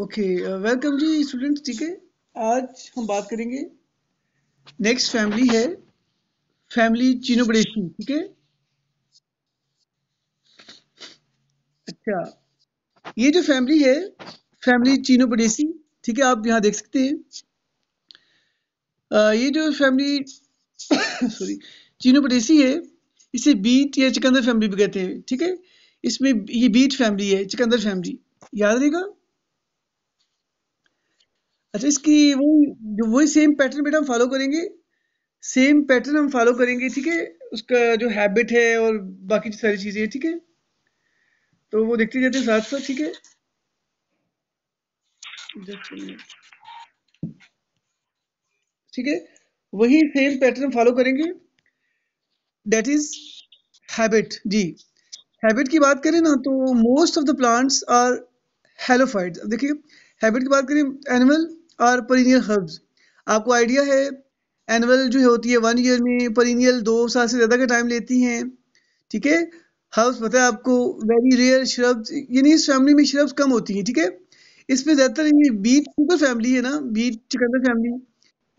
Okay welcome uh, जी students ठीक है आज हम बात करेंगे नेक्स्ट फैमिली है फैमिली चिनोबड़ेसी ठीक है अच्छा ये जो फैमिली है फैमिली चिनोबड़ेसी ठीक है आप यहाँ देख सकते हैं ये जो फैमिली सॉरी चिनोबड़ेसी है इसे बीट या चिकंदर फैमिली भी कहते हैं ठीक है इसमें ये बीट फैमिली है चिकंदर फैमिली याद रहेगा अच्छा इसकी वही वही सेम पैटर्न बेटा हम फॉलो करेंगे सेम पैटर्न हम फॉलो करेंगे ठीक है उसका जो हैबिट है और बाकी सारी चीज़ें ठीक है तो वो देखते जाते हैं साथ साथ ठीक है ठीक है वही सेम पैटर्न फॉलो करेंगे डेट इज हैबिट जी हैबिट की बात करें ना तो most of the plants are halophyte देखिए हैबिट की बात करें एनिमल आर परिनियल हर्ब्स आपको आइडिया है एनअल जो होती है वन ईयर में परिनियल दो साल से ज़्यादा का टाइम लेती हैं ठीक है हर्ब्स पता है आपको वेरी रेयर श्रब्स यानी इस फैमिली में श्रब्स कम होती हैं ठीक है थीके? इसमें ज़्यादातर ये बीट चुकर फैमिली है ना बीट चिकंदर फैमिली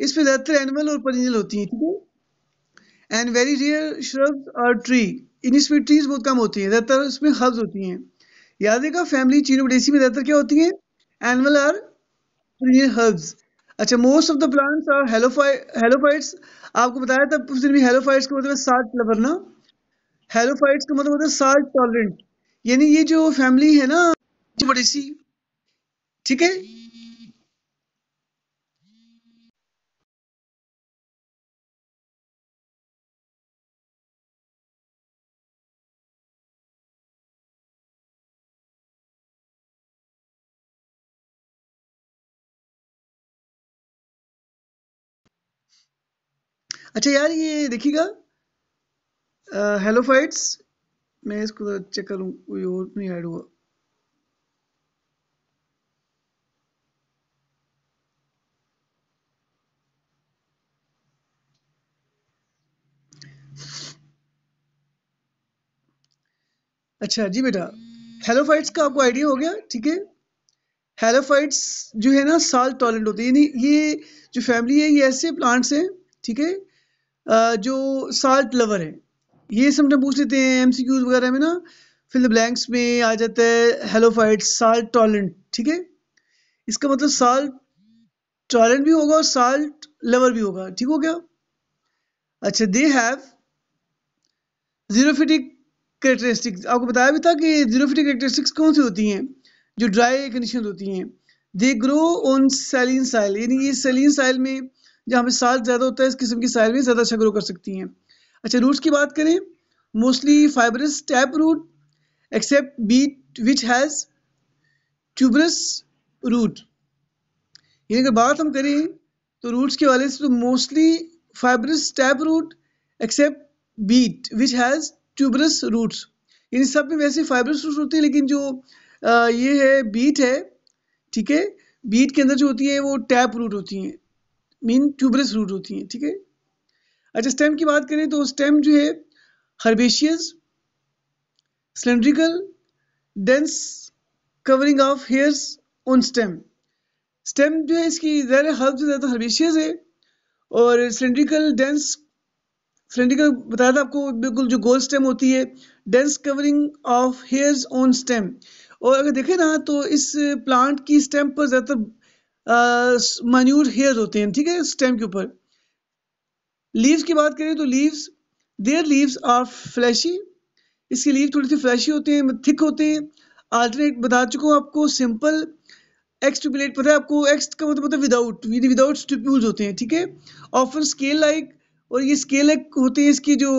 इसमें ज़्यादातर एनअल और परिनियल होती हैं ठीक है एंड वेरी रेयर श्रब्स और ट्री इन इसमें ट्रीज बहुत कम होती हैं ज़्यादातर इसमें हर्ब्स होती हैं याद रखा फैमिली चीनोडेसी में ज़्यादातर क्या होती हैं एनअल आर ये हर्ब्स अच्छा most of the plants are halophytes आपको बताया था उस दिन भी हेलोफाइट्स का मतलब साल्ट लवर ना हेलोफाइट्स का मतलब होता है साल्ट टॉलरेंट यानी ये जो फैमिली है ना जो बड़ी सी ठीक है अच्छा यार ये देखिएगा हेलो फाइट्स मैं इसको चेक करूँ कोई और नहीं ऐड हुआ अच्छा जी बेटा हेलो फाइट्स का आपको आइडिया हो गया ठीक है हेलो फाइट्स जो है ना साल टॉलेंट होते हैं यानी ये जो फैमिली है ये ऐसे प्लांट्स हैं ठीक है जो साल्ट लवर है ये समझ पूछ लेते हैं एम वगैरह में ना फिल ब्लैंक्स में आ जाता है हेलोफाइट साल्ट टॉलेंट ठीक है इसका मतलब साल्ट टॉलेंट भी होगा और साल्ट लवर भी होगा ठीक हो गया अच्छा दे हैव जीरोफिटिक करेक्टरिस्टिक्स आपको बताया भी था कि जीरोफिटिक करेक्टरिस्टिक्स कौन सी होती हैं जो ड्राई कंडीशन होती हैं they grow on saline soil यानी ये सेलिन साइल में जहाँ पे साल ज़्यादा होता है इस किस्म की साइल में ज़्यादा अच्छा ग्रो कर सकती हैं अच्छा रूट्स की बात करें mostly fibrous tap root except beet which has tuberous root यानी अगर बात हम करें तो रूट्स के वाले से तो mostly fibrous tap root except beet which has tuberous roots यानी सब में वैसे फाइबरस रूट्स होते हैं लेकिन जो आ, ये है बीट है ठीक है बीट के अंदर जो होती है वो टैप रूट होती हैं मीन ट्यूबरस रूट होती हैं ठीक है थीके? अच्छा स्टेम की बात करें तो स्टेम जो है herbaceous cylindrical dense covering of hairs on stem stem जो है इसकी ज़्यादा हर्ब से ज़्यादा हर्बेशियस है और सिलेंड्रिकल डेंस सिलेंड्रिकल बताया था आपको बिल्कुल जो गोल स्टेम होती है dense covering of hairs on stem और अगर देखें ना तो इस प्लांट की स्टेम पर ज़्यादातर मन्यूर हेयर होते हैं ठीक है स्टेम के ऊपर लीव्स की बात करें तो leaves their leaves are fleshy इसकी लीव थोड़ी सी फ्लैशी होते हैं थिक होते हैं आल्टरनेट बता चुका हूँ आपको सिंपल एक्स ट्यूबलेट पता है आपको एक्स का मतलब होता है विदाउट विदाउट स्टिप्यूल्स होते हैं ठीक है ऑफन स्केल लाइक और ये स्केल लाइक होते हैं इसके जो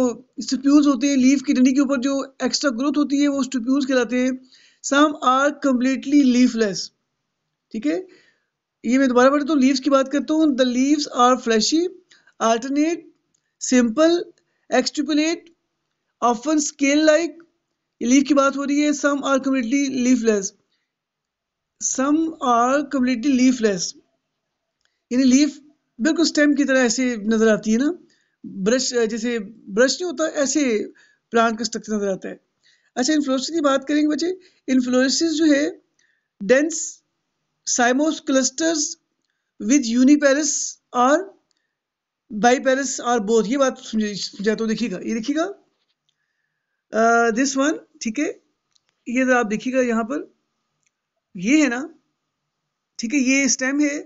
स्टिप्यूल्स होते हैं लीव की डंडी के ऊपर जो एक्स्ट्रा ग्रोथ होती है वो स्टिप्यूल्स कहलाते हैं सम आर कम्प्लीटली लीफलेस ठीक है ये मैं दोबारा पढ़ता हूँ लीव्स तो की बात करता हूँ the leaves are fleshy alternate simple exstipulate often scale like leaf की बात हो रही है some are completely leafless some are completely leafless यानी लीफ बिल्कुल स्टेम की तरह ऐसे नज़र आती है ना ब्रश जैसे ब्रश नहीं होता ऐसे प्लांट का स्ट्रक्चर नज़र आता है अच्छा इन्फ्लोरेसिस की बात करेंगे बच्चे इन्फ्लोरेसिस जो है dense Symose clusters with uniparous और बाईपेरस और बोथ ये बात समझा तो देखिएगा ये देखिएगा दिस वन ठीक है ये आप देखिएगा यहाँ पर ये है ना ठीक है ये स्टेम है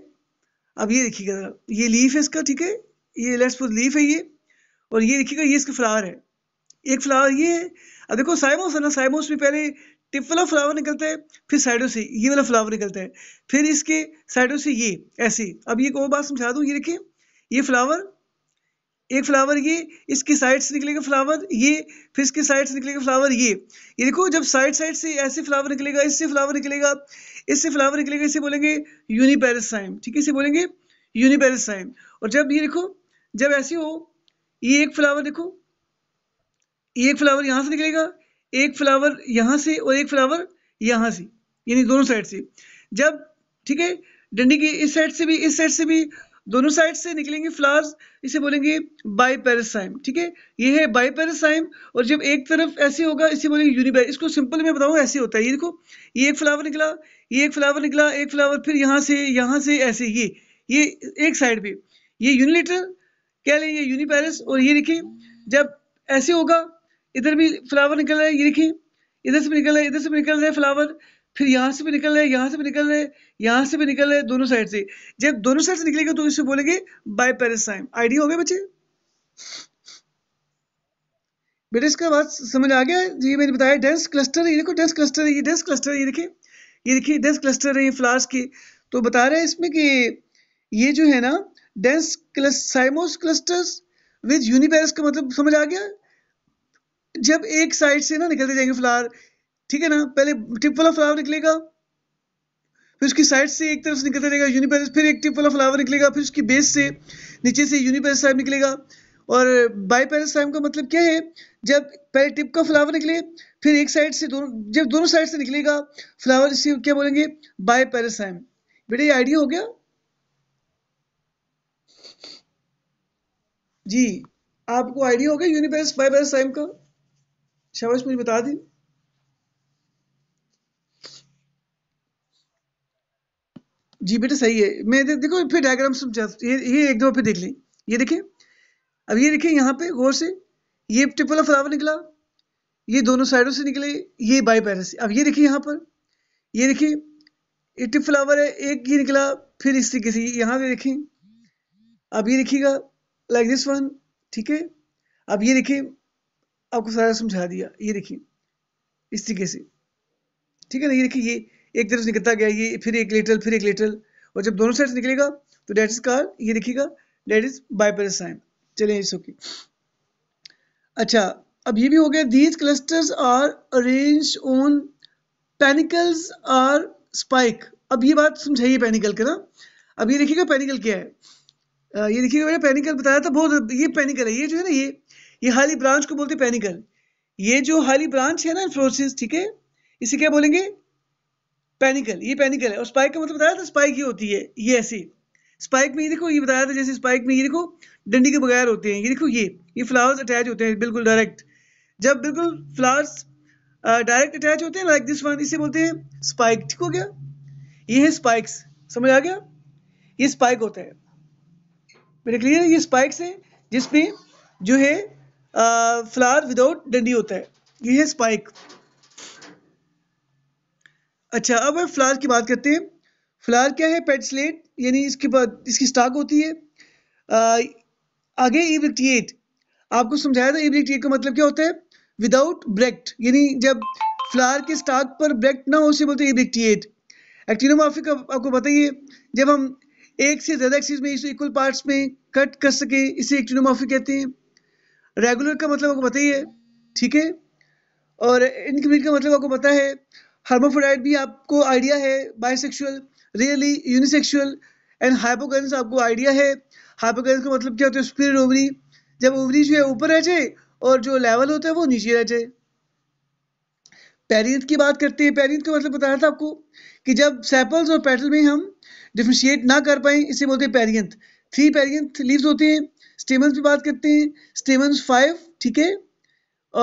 अब ये देखिएगा ये लीफ है इसका ठीक है ये लेट्स सपोज लीफ है ये और ये देखिएगा ये इसका फ्लावर है एक फ्लावर ये है अब देखो साइमोस है ना साइमोस में पहले टिप वाला फ्लावर निकलता है फिर साइडों से ये वाला फ्लावर निकलता है फिर इसके साइडों से ये ऐसे अब ये को बात समझा दूँ ये देखिए ये फ्लावर एक फ्लावर ये इसकी साइड से निकलेगा फ्लावर ये फिर इसके साइड से निकलेगा फ्लावर ये ये देखो जब साइड साइड से ऐसे फ्लावर निकलेगा इससे फ्लावर निकलेगा इससे फ्लावर निकलेगा इसे बोलेंगे यूनिपेरिसाइम ठीक है इसे बोलेंगे यूनिपेरिसाइम और जब ये देखो जब ऐसे हो ये एक फ्लावर देखो ये एक फ्लावर यहाँ से निकलेगा एक फ्लावर यहाँ से और एक फ्लावर यहाँ से यानी दोनों साइड से जब ठीक है डंडी की इस साइड से भी इस साइड से भी दोनों साइड से निकलेंगे फ्लावर्स इसे बोलेंगे बाई पेरिसाइम ठीक है ये है बाई पेरिसाइम और जब एक तरफ ऐसे होगा इसे बोलेंगे यूनिबाई इसको सिंपल में बताऊँ ऐसे होता है ये देखो ये एक फ्लावर निकला ये एक फ्लावर निकला एक फ्लावर फिर यहाँ से यहाँ से ऐसे ये ये एक साइड पे ये यूनिलेटर कह लें ये यूनिपेरिस और ये लिखें जब ऐसे होगा इधर भी फ्लावर निकल रहा है ये देखें इधर से भी निकल रहा है इधर से भी निकल रहा है फ्लावर फिर यहाँ से भी निकल रहे हैं यहाँ से भी निकल रहे हैं यहाँ से भी निकल रहे दोनों साइड से जब दोनों साइड से निकलेगा तो इसे बोलेंगे बाय पेरिसाइम आइडिया हो गया बच्चे बेटे इसका बात समझ आ गया जी मैंने बताया डेंस क्लस्टर है ये देखो डेंस क्लस्टर है ये डेंस क्लस्टर है ये देखिए ये देखिए डेंस क्लस्टर है ये फ्लावर्स की तो बता रहे हैं इसमें कि ये जो है ना dense cymose clusters with uniparous का मतलब समझ आ गया जब एक साइड से ना निकलते जाएंगे फ्लावर ठीक है ना पहले टिप वाला फ्लावर निकलेगा फिर उसकी साइड से एक तरफ से निकलता रहेगा यूनिपेरिस फिर एक टिप वाला फ्लावर निकलेगा फिर उसकी बेस से नीचे से यूनिपेरिस टाइम निकलेगा और बाईपेरिस टाइम का मतलब क्या है जब पहले टिप का फ्लावर निकले फिर एक साइड से दोनों जब दोनों साइड से निकलेगा फ्लावर इसे क्या बोलेंगे बाईपेरिस टाइम बेटा ये आइडिया हो गया जी आपको आइडिया हो गया यूनिपेरस बाईपेरिस टाइम का शाबाश मुझे बता दी जी बेटा सही है मैं दे, देखो फिर डायग्राम समझा ये ये एक दो फिर देख लें ये देखिए अब ये देखिए यहाँ पे गौर से ये ट्रिपल ऑफ फ्लावर निकला ये दोनों साइडों से निकले ये बाई पैरस अब ये देखिए यहाँ पर ये देखिए ये टिप फ्लावर है एक ये निकला फिर इस तरीके से यहाँ पे देखें अब ये देखिएगा लाइक दिस वन ठीक है अब ये देखिए आपको सारा समझा दिया ये देखिए इस तरीके से ठीक है ना ये देखिए ये एक तरफ निकलता गया ये फिर एक लेटल फिर एक लेटल और जब दोनों साइड निकलेगा तो डेट इज कार ये देखिएगा डेट इज बाइपेरस चले इस ओके अच्छा अब ये भी हो गया these clusters are arranged on panicles or spike अब ये बात समझाइए पैनिकल का ना अब ये देखिएगा पैनिकल क्या है ये देखिएगा मैंने पैनिकल बताया था बहुत ये पैनिकल है ये जो है ना ये ये हाली ब्रांच को बोलते पेनिकल ये जो हाली ब्रांच है ना फ्लोसिस ठीक है इसे क्या बोलेंगे पेनिकल ये पेनिकल है और स्पाइक का मतलब बताया था स्पाइक ही होती है ये ऐसी स्पाइक में ये देखो ये बताया था जैसे स्पाइक में ये देखो डंडी के बगैर होते हैं ये देखो ये ये फ्लावर्स अटैच होते हैं बिल्कुल डायरेक्ट जब बिल्कुल फ्लावर्स डायरेक्ट अटैच होते हैं लाइक दिस वन इसे बोलते हैं स्पाइक ठीक हो गया ये है स्पाइक्स समझ आ गया ये स्पाइक होता है मेरे क्लियर ये स्पाइक्स है जिसमें जो है फ्लावर विदाउट डंडी होता है ये है स्पाइक अच्छा अब हम फ्लावर की बात करते हैं फ्लावर क्या है पेटस्लेट यानी इसके बाद इसकी स्टाक होती है आ, आगे इब्रिक्टिएट आपको समझाया था इब्रिक्टिएट का मतलब क्या होता है विदाउट ब्रेक्ट यानी जब फ्लावर के स्टाक पर ब्रेक्ट ना हो उसे बोलते हैं इब्रिक्टिएट एक्टिनोमाफिक आपको बताइए जब हम एक से ज़्यादा एक्सिस में इसे इक्वल पार्ट्स में कट कर सके इसे एक्टिनोमाफिक कहते हैं रेगुलर का मतलब आपको पता ही है ठीक है और इनकम्प्लीट का मतलब आपको पता है हार्मोफोडाइट भी आपको आइडिया है bisexual rarely unisexual and hypogynous आपको आइडिया है हाइपोगेंस का मतलब क्या होता है स्पिर ओवरी जब ओवरी जो है ऊपर रह जाए और जो लेवल होता है वो नीचे रह जाए पेरियंथ की बात करते हैं पेरियंथ का मतलब बताया था आपको कि जब सेपल्स और पेटल में हम डिफ्रेंशिएट ना कर पाए इसे बोलते हैं पेरियंथ थ्री पेरियंथ लीव्स होते हैं स्टेबल्स भी बात करते हैं स्टेबल्स फाइव ठीक है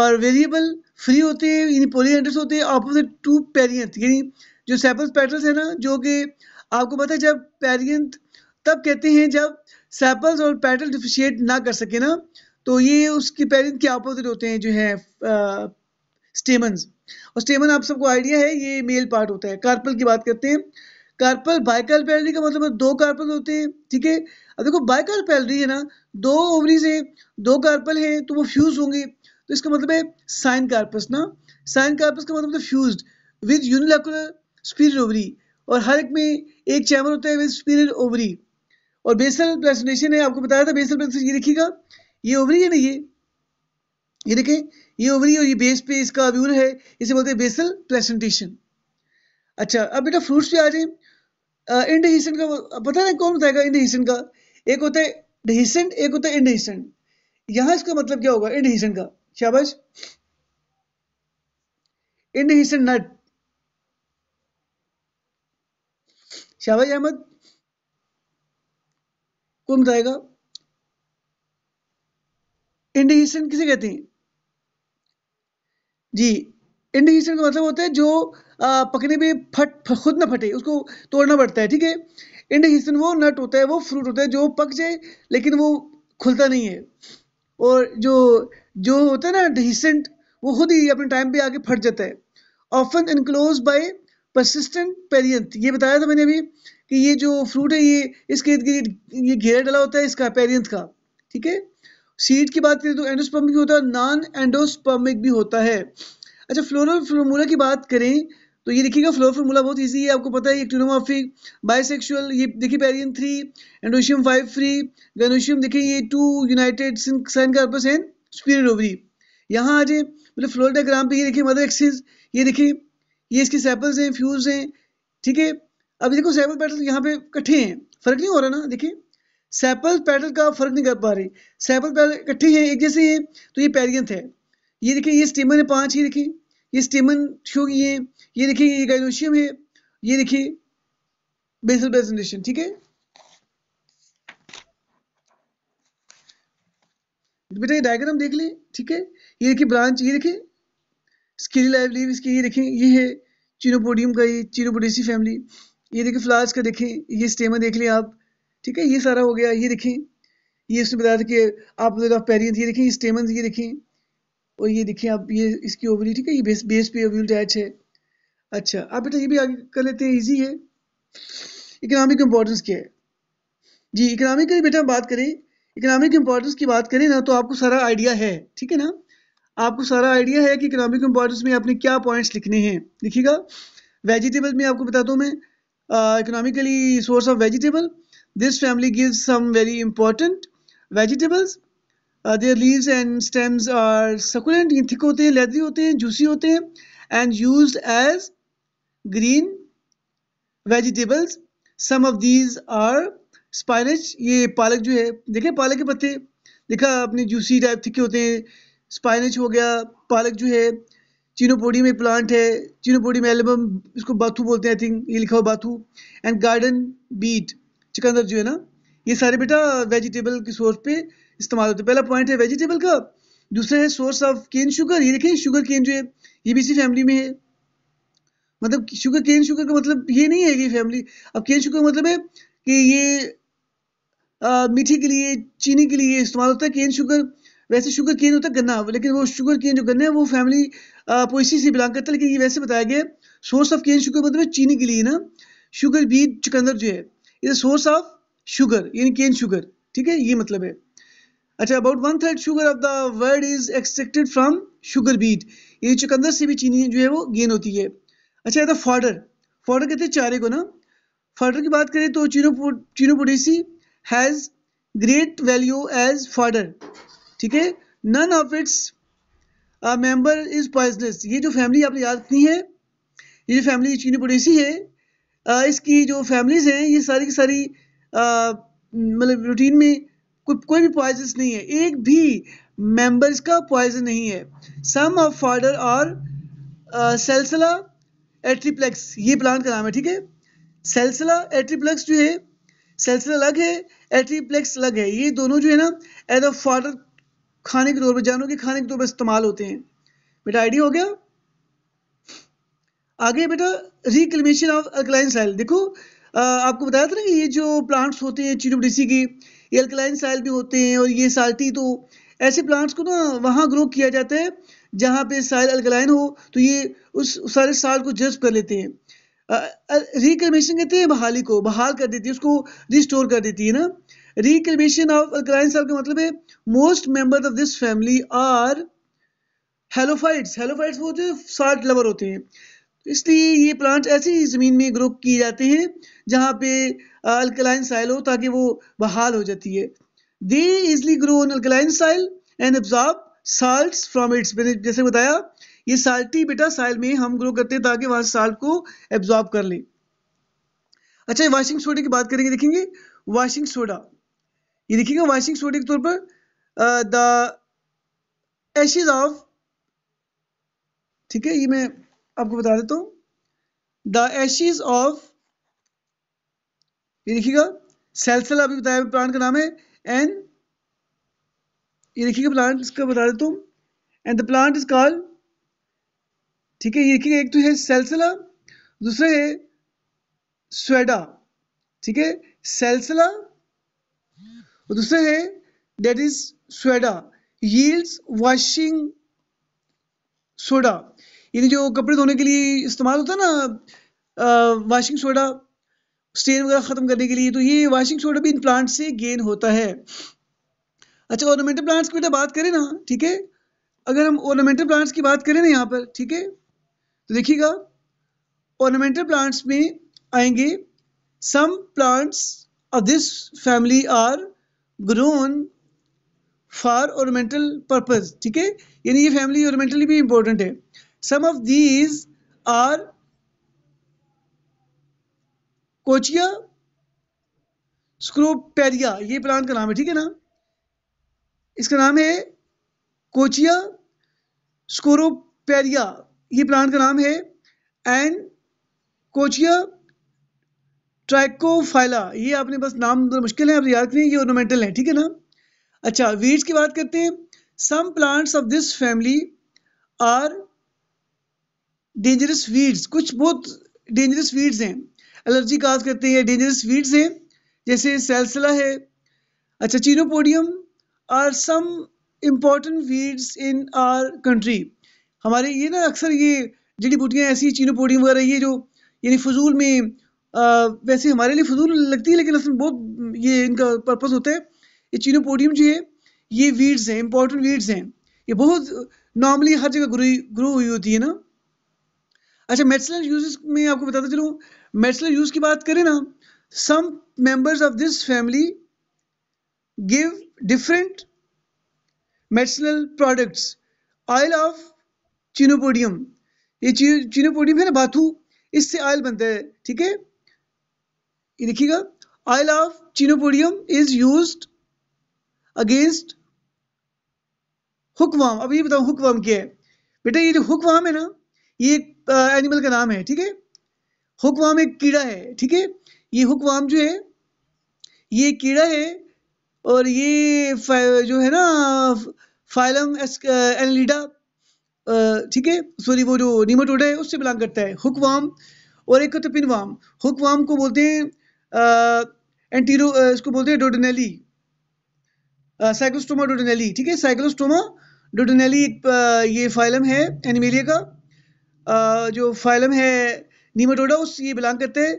और वेरिएबल फ्री होते हैं यानी पोलियंटर्स होते हैं ऑपोजिट टू पेरियंट यानी जो सैपल्स पैटर्स है ना जो कि आपको पता है जब पेरियंथ तब कहते हैं जब सैपल्स और पैटल डिफिशिएट ना कर सके ना तो ये उसके पेरियंट के अपोजिट होते हैं जो है स्टेमन्स और स्टेमन आप सबको आइडिया है ये मेल पार्ट होता है कार्पल की बात करते हैं कार्पल बाइकल पैरली का मतलब दो कार्पल होते हैं ठीक है अब देखो बाइकाल रही है ना दो ओवरीज है दो कार्पल है तो वो फ्यूज होंगे तो इसका मतलब है साइन कार्पस ना साइन कार्पस का मतलब fused with unilocular superior ovary और हर एक में एक चैम्बर होता है विद स्पीरियर ओवरी और बेसल प्लेसनेशन है आपको बताया था बेसल प्लेसनेशन ये देखिएगा ये ओवरी है ना ये ये देखें ये ओवरी और ये बेस पे इसका व्यूर है इसे बोलते हैं बेसल प्लेसेंटेशन अच्छा अब बेटा फ्रूट्स पे आ जाए इंड हिसन का पता है कौन बताएगा इंड हिसन का एक होता है डिसेंट एक होता है इनडिसेंट यहां इसका मतलब क्या होगा इनडिसेंट का शाबाश इनडिसेंट नट शाबाश अहमद कौन बताएगा इंडिसेंट किसे कहते हैं जी इंडिसेंट का मतलब होता है जो पकने पे फट खुद ना फटे उसको तोड़ना पड़ता है ठीक है इंडिकेशन वो नट होता है वो फ्रूट होता है जो पक जाए लेकिन वो खुलता नहीं है और जो जो होता है ना डिसेंट वो खुद ही अपने टाइम पे आके फट जाता है often enclosed by persistent perianth ये बताया था मैंने अभी कि ये जो फ्रूट है ये इसके इर्द गिर्द ये घेरा डला होता है इसका पेरियंथ का ठीक है सीड की बात करें तो एंडोस्पर्मिक होता है नॉन एंडोस्पर्मिक भी होता है अच्छा फ्लोरल फ्लोमूला की बात करें तो ये देखिएगा फ्लोर फॉर्मूला बहुत ईजी है आपको पता है ये ट्यूनोमॉर्फिक ये देखिए perianth androecium five free gynoecium देखिए ये two united syncarpous and superior ovary यहाँ आ जाए मतलब फ्लोर डायग्राम पे ये देखिए मदर एक्सिस ये देखिए ये इसके सैपल्स हैं फ्यूज हैं ठीक है अब देखो सैपल पैटल यहाँ पे इकट्ठे हैं फर्क नहीं हो रहा ना देखिए सैपल पैटल का फर्क नहीं कर पा रहे सैपल पैटल इकट्ठे हैं एक जैसे हैं तो ये पैरियंथ है ये देखिए ये स्टेमन है पाँच ही देखिए ये स्टेमन शो किए हैं ये देखिए ये गाइनोशियम है ये देखिए बेसल प्रेजेंटेशन ठीक है बेटा ये डायग्राम देख ले ठीक है ये देखिए ब्रांच ये देखिए स्किल लाइव लीव इसकी ये देखें ये है चिनोपोडियम का ये चिनोपोडेसी फैमिली ये देखिए फ्लावर्स का देखें ये स्टेमा देख लें आप ठीक है ये सारा हो गया ये देखें ये उसने बताया था कि आप ऑफ पेरियंस ये देखें स्टेमन ये देखें और ये देखें आप ये इसकी ओवरी ठीक है ये बेस बेस पे ओव्यूल टैच है अच्छा आप बेटा ये भी आगे कर लेते हैं ईजी है इकोनॉमिक इम्पोर्टेंस क्या है जी इकोनॉमिक की बेटा बात करें इकोनॉमिक इम्पोर्टेंस की बात करें ना तो आपको सारा आइडिया है ठीक है ना आपको सारा आइडिया है कि इकोनॉमिक इम्पोर्टेंस में आपने क्या पॉइंट्स लिखने हैं लिखिएगा वेजिटेबल में आपको बताता हूँ मैं economically source of vegetable this family give some very important vegetables their leaves and stems are succulent ये थिक होते हैं लेदरी होते हैं जूसी होते हैं and use as green vegetables some of these are spinach ये पालक जो है देखें पालक के पत्ते देखा अपने जूसी टाइप थे होते हैं स्पाइनच हो गया पालक जो है चीनोपोडी में प्लांट है चीनोपोडी में एल्बम इसको बाथू बोलते हैं आई थिंक ये लिखा हो बाथू एंड गार्डन बीट चिकंदर जो है ना ये सारे बेटा वेजिटेबल के सोर्स पे इस्तेमाल होते हैं पहला पॉइंट है वेजिटेबल का दूसरा है सोर्स ऑफ केन शुगर ये देखें शुगर केन जो है ये भी इसी फैमिली में है मतलब शुगर केन शुगर का मतलब ये नहीं है कि फैमिली अब केन शुगर का मतलब है कि ये मीठे मीठी के लिए चीनी के लिए इस्तेमाल होता है केन शुगर वैसे शुगर केन होता है गन्ना लेकिन वो शुगर केन जो गन्ना है वो फैमिली पोइसी से बिलोंग करता है लेकिन ये वैसे बताया गया सोर्स ऑफ केन शुगर मतलब चीनी के लिए ना शुगर बीट चुकंदर जो है इज सोर्स ऑफ शुगर यानी केन शुगर ठीक है ये मतलब है अच्छा about one third sugar of the world is extracted from sugar beet यानी चुकंदर से भी चीनी जो है वो गेन होती है अच्छा ये था फॉर्डर फॉर्डर कहते हैं चारे को ना फॉर्डर की बात करें तो चीनो Chenopodiaceae has great value as fodder ठीक है none of its member is poisonous ये जो फैमिली आपने याद रखनी है ये जो फैमिली चीनोपोडेसी है आ, uh, इसकी जो फैमिलीज हैं ये सारी की सारी uh, मतलब रूटीन में कोई कोई भी पॉइजनस नहीं है एक भी मेंबर इसका पॉइजन नहीं है सम ऑफ फॉर्डर और सेल्सला एट्रीप्लेक्स ये प्लांट का नाम है ठीक है सेल्सला एट्रीप्लेक्स जो है सेल्सला अलग है एट्रीप्लेक्स अलग है ये दोनों जो है ना एज अ फाटर खाने के तौर पर जानवरों के खाने के तौर पर इस्तेमाल होते हैं बेटा आइडिया हो गया आगे बेटा रिक्लेमेशन ऑफ अल्कलाइन साइल देखो आ, आपको बताया था ना कि ये जो प्लांट्स होते हैं चीनोपडीसी की एल्कलाइन साइल भी होते हैं और ये साल्टी तो ऐसे प्लांट्स को ना वहाँ ग्रो किया जाता है जहाँ पे साइल अल्कलाइन हो तो ये उस सारे साल को जज्ब कर लेते हैं रिकलमेशन कहते हैं बहाली को बहाल कर देती है उसको रिस्टोर कर देती है ना रिकलमेशन ऑफ अल्कलाइन साइल का मतलब है most members of this family are halophytes halophytes वो जो साल्ट लवर होते हैं इसलिए ये प्लांट ऐसी ज़मीन में ग्रो किए जाते हैं जहाँ पे अल्कलाइन साइल हो ताकि वो बहाल हो जाती है they easily grow on alkaline soil and absorb salt from its मैंने जैसे बताया ये साल्टी बेटा साइल में हम ग्रो करते हैं ताकि वहां साल्ट को एब्जॉर्ब कर ले अच्छा वॉशिंग सोडे की बात करेंगे देखेंगे वॉशिंग सोडा ये देखेंगे वॉशिंग सोडे के तौर पर द एशेज ऑफ ठीक है ये मैं आपको बता देता हूं द एशेज ऑफ ये देखिएगा सेलसेला अभी बताया प्लांट का नाम है एंड ये देखिएगा प्लांट का बता देता हूँ and the plant is called ठीक है ये देखिएगा एक तो है सेलसेला दूसरा है स्वेडा ठीक है सेलसेला और दूसरा है that is Suaeda yields washing soda यानी जो कपड़े धोने के लिए इस्तेमाल होता है ना वॉशिंग सोडा स्टेन वगैरह ख़त्म करने के लिए तो ये वाशिंग सोडा भी इन प्लांट से गेन होता है अच्छा ऑर्नामेंटल प्लांट्स की बात करें ना ठीक है अगर हम ऑर्नामेंटल प्लांट्स की बात करें ना यहाँ पर ठीक है तो देखिएगा ऑर्नामेंटल प्लांट्स में आएंगे some plants of this family are grown for ornamental purpose ठीक है यानी ये फैमिली ऑर्नामेंटली भी इंपॉर्टेंट है सम ऑफ दीज आर कोचिया स्क्रोपेरिया ये प्लांट का नाम है ठीक है ना इसका नाम है कोचिया स्कोरोपेरिया ये प्लांट का नाम है एंड कोचिया ट्राइकोफाइला ये आपने बस नाम मुश्किल है आप याद करें ये ऑर्नामेंटल है ठीक है ना अच्छा वीड्स की बात करते हैं some plants of this family are dangerous weeds कुछ बहुत डेंजरस वीड्स हैं एलर्जी काज करते हैं डेंजरस वीड्स हैं जैसे सेल्सला है अच्छा Chenopodium are some important weeds in our country हमारे ये ना अक्सर ये जड़ी बूटियाँ ऐसी चीनोपोडियम वगैरह ये जो यानी फजूल में आ, वैसे हमारे लिए फजूल लगती है लेकिन असल बहुत ये इनका पर्पज़ होता है ये चीनोपोडियम जो है ये वीड्स हैं इम्पोर्टेंट वीड्स हैं ये बहुत नॉर्मली हर जगह ग्रो ग्रो हुई होती है ना अच्छा मेडिसिनल यूजेस में आपको बताता चलूँ मेटल यूज की बात करें ना some members of this family give different metal products oil of Chenopodium ये चिनोपोडियम है ना बाथू इससे ऑयल बनता है ठीक है ये देखिएगा oil of Chenopodium is use against hookworm अब ये बताओ हुक्वाम क्या है बेटा ये जो हुकवाम है ना ये एनिमल uh, का नाम है ठीक है हुक्वाम एक कीड़ा है ठीक है ये हुक्वाम जो है ये कीड़ा है और ये जो है ना फाइलम एनलिडा ठीक है सॉरी वो जो नीमोटोडा है उससे बिलोंग करता है हुक्वाम और एक होता पिनवाम हुक्वाम को बोलते हैं एंटीरो इसको बोलते हैं डोडोनेली साइक्लोस्टोमा डोडोनेली ठीक है साइक्लोस्टोमा डोडोनेली एक ये फाइलम है एनिमेलिया का जो फाइलम है नीमेटोडा उस ये बिलोंग करते हैं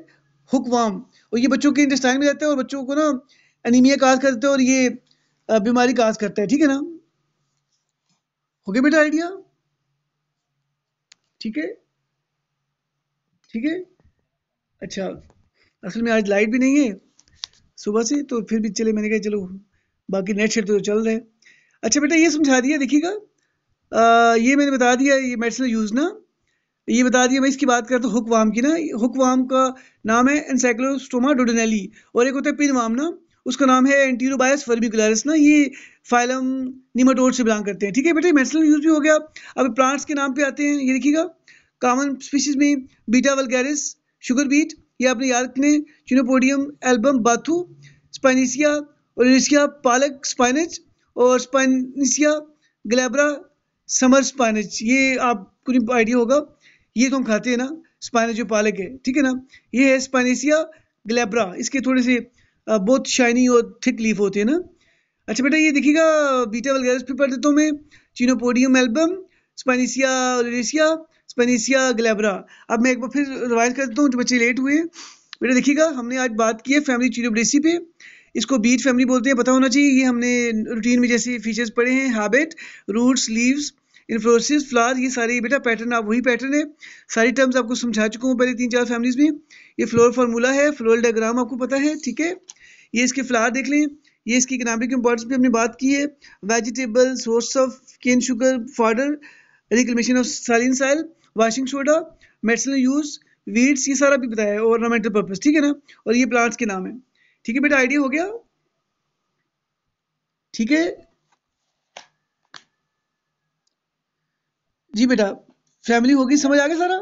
हुकवाम और ये बच्चों के इंटेस्टाइन में रहते हैं और बच्चों को ना एनीमिया काज करते हैं और ये बीमारी काज करता है ठीक है ना हो गया बेटा आइडिया ठीक है ठीक है अच्छा असल में आज लाइट भी नहीं है सुबह से तो फिर भी चले मैंने कहा चलो बाकी नेट शेट तो चल रहे हैं अच्छा बेटा ये समझा दिया देखिएगा ये मैंने बता दिया ये मेडिसिन यूज़ ना ये बता दिया मैं इसकी बात करता तो हूँ हुक की ना हुकवाम का नाम है एनसाइक्लोस्टोमा डोडेनेली और एक होता है पिन वाम ना उसका नाम है एंटीरोबायस फर्मिकुलरिस ना ये फाइलम निमाटोड से बिलोंग करते हैं ठीक है बेटे मेडिसिनल यूज भी हो गया अब प्लांट्स के नाम पे आते हैं ये देखिएगा कॉमन स्पीशीज में बीटा वलगैरिस शुगर बीट ये आपने याद रखने चिनोपोडियम एल्बम बाथू स्पाइनिसिया और पालक स्पाइनच और स्पाइनिसिया ग्लैबरा समर स्पाइनच ये आपको आइडिया होगा ये तो हम खाते हैं ना स्पाइना जो पालक है ठीक है ना ये है स्पाइनेसिया ग्लेब्रा इसके थोड़े से बहुत शाइनी और थिक लीफ होते हैं ना अच्छा बेटा ये देखिएगा बीटा वलगैरस पे पढ़ देता हूँ मैं चीनोपोडियम एल्बम स्पाइनिसिया ओलेसिया स्पेनिसिया ग्लेब्रा अब मैं एक बार फिर रिवाइज कर देता हूँ जो बच्चे लेट हुए हैं बेटा देखिएगा हमने आज बात की है फैमिली चीनोब्रेसी पे इसको बीट फैमिली बोलते हैं पता होना चाहिए ये हमने रूटीन में जैसे फीचर्स पढ़े हैं habit roots leaves inflorescence flower ये सारी बेटा पैटर्न आप वही पैटर्न है सारी टर्म्स आपको समझा चुका हूँ पहले तीन चार फैमिलीज में ये फ्लोर फार्मूला है फ्लोरल डायग्राम आपको पता है ठीक है ये इसके फ्लावर देख लें ये इसकी इकनॉमिक इंपॉर्टेंस भी हमने बात की है vegetable source of cane sugar fodder reclamation of saline soil washing soda medicinal use weeds ये सारा भी बताया है ऑर्नामेंटल पर्पज ठीक है ना और ये प्लांट्स के नाम है ठीक है बेटा आइडिया हो गया ठीक है जी बेटा फैमिली होगी समझ आ गया सारा